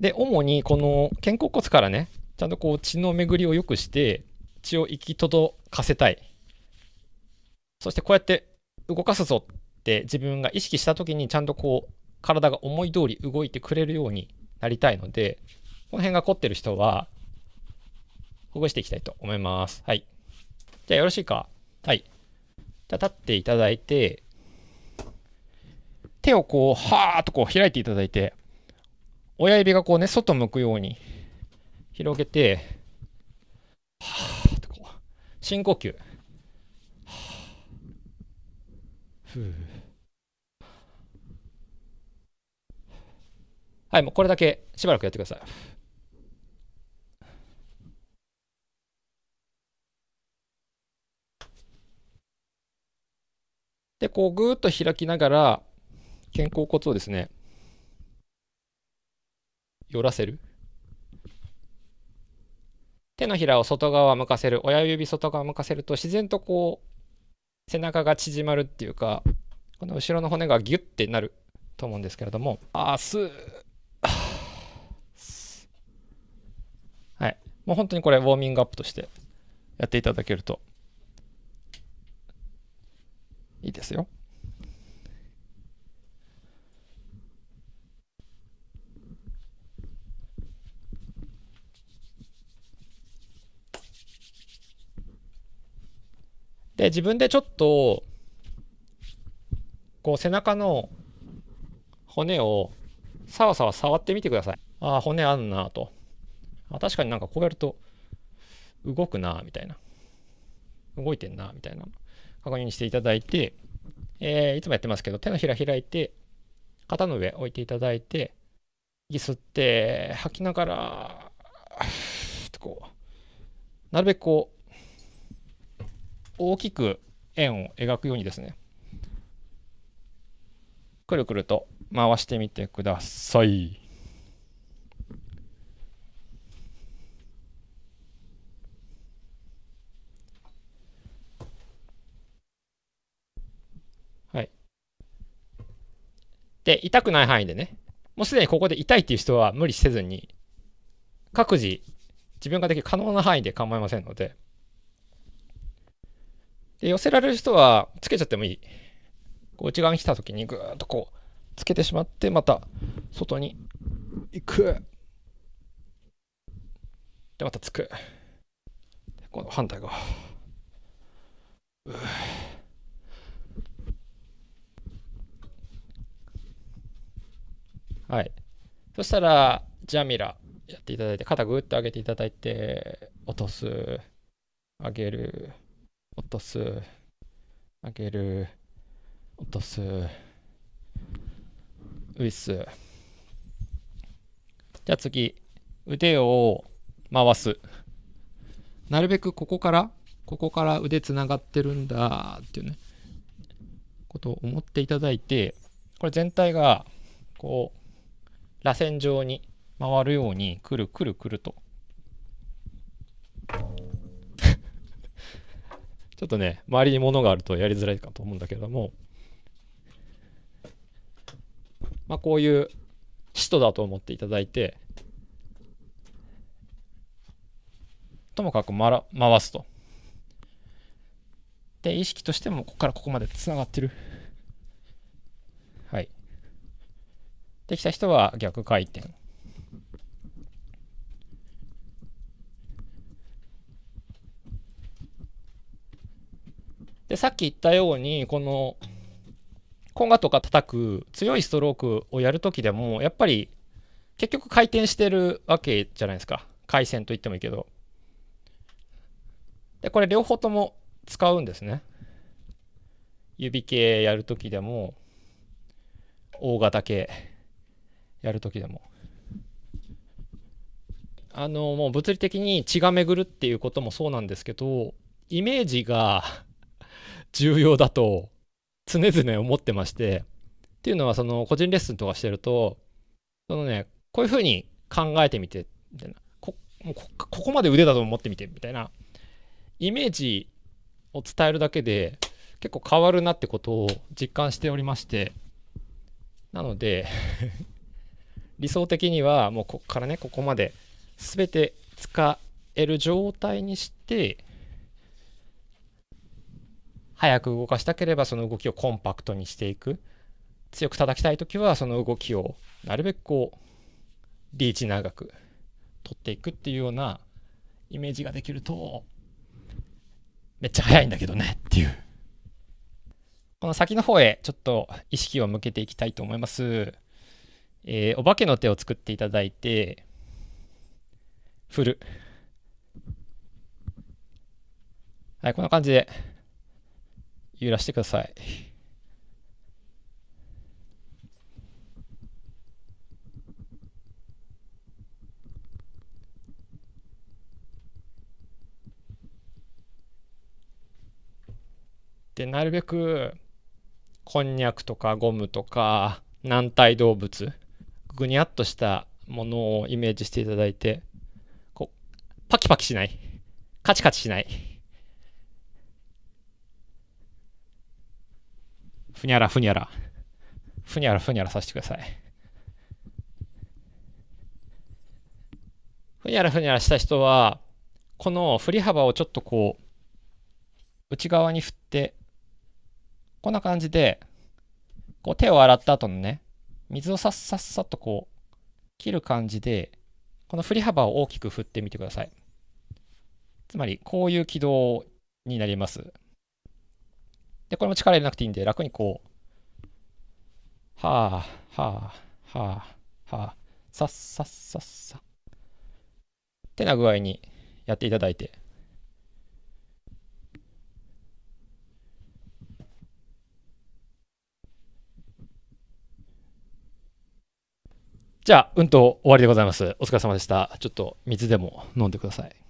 で、主にこの肩甲骨からね、ちゃんとこう血の巡りを良くして、血を行き届かせたい。そしてこうやって動かすぞって自分が意識した時にちゃんとこう体が思い通り動いてくれるようになりたいので、この辺が凝ってる人は、ほぐしていきたいと思います。はい。じゃあよろしいかはい。じゃあ立っていただいて、手をこう、はーっとこう開いていただいて、親指がこうね、外向くように広げて、はーっとこう、深呼吸。はい、もうこれだけしばらくやってください。で、こうぐーっと開きながら、肩甲骨をですね、寄らせる手のひらを外側向かせる親指外側向かせると自然とこう背中が縮まるっていうかこの後ろの骨がギュッてなると思うんですけれどもあーすーはいもう本当にこれウォーミングアップとしてやっていただけるといいですよ。で自分でちょっとこう背中の骨をさわさわ触ってみてくださいああ骨あんなとあ確かになんかこうやると動くなみたいな動いてんなみたいな確認していただいて、えー、いつもやってますけど手のひら開いて肩の上置いていただいて息吸って吐きながらこうなるべくこう、大きく円を描くようにですねくるくると回してみてください。はい。で、痛くない範囲でね、もうすでにここで痛いっていう人は無理せずに、各自自分ができる可能な範囲で構いませんので、で、寄せられる人は、つけちゃってもいい。こう内側に来た時にぐーっとこう、つけてしまって、また、外に行く。で、またつく。この反対側。はい。そしたら、ジャミラやっていただいて、肩グーッと上げていただいて、落とす、上げる。落とす上げる落とすウィスじゃあ次腕を回すなるべくここからここから腕つながってるんだっていうねことを思っていただいてこれ全体がこう螺旋状に回るようにくるくるくるとちょっとね、周りに物があるとやりづらいかと思うんだけれども、まあ、こういう使徒だと思っていただいて、ともかく回回すと。で、意識としても、ここからここまでつながってる。はい。できた人は逆回転。でさっき言ったようにこのコンガとか叩く強いストロークをやるときでもやっぱり結局回転してるわけじゃないですか回線と言ってもいいけどでこれ両方とも使うんですね指系やるときでも大型系やるときでもあのもう物理的に血が巡るっていうこともそうなんですけどイメージが重要だと常々思ってまして、っていうのはその個人レッスンとかしてると、そのね、こういうふうに考えてみて、みたいな。こここまで腕だと思ってみて、みたいな。イメージを伝えるだけで結構変わるなってことを実感しておりまして、なので 理想的にはもうここからね、ここまで全て使える状態にして、早く動かしたければその動きをコンパクトにしていく強く叩きたい時はその動きをなるべくこうリーチ長く取っていくっていうようなイメージができるとめっちゃ速いんだけどねっていうこの先の方へちょっと意識を向けていきたいと思います、えー、お化けの手を作っていただいて振るはいこんな感じで揺らしてください。でなるべくこんにゃくとかゴムとか軟体動物ぐにゃっとしたものをイメージしていただいてこうパキパキしないカチカチしない。ふにゃらふにゃら。ふにゃらふにゃらさせてください。ふにゃらふにゃらした人は、この振り幅をちょっとこう、内側に振って、こんな感じで、こう手を洗った後のね、水をさっさっさっとこう、切る感じで、この振り幅を大きく振ってみてください。つまり、こういう軌道になります。で、これも力入れなくていいんで、楽にこう、はあ、はあ、はあ、はあ、さっさっさっさ。ってな具合にやっていただいて。じゃあ、うんと終わりでございます。お疲れ様でした。ちょっと水でも飲んでください。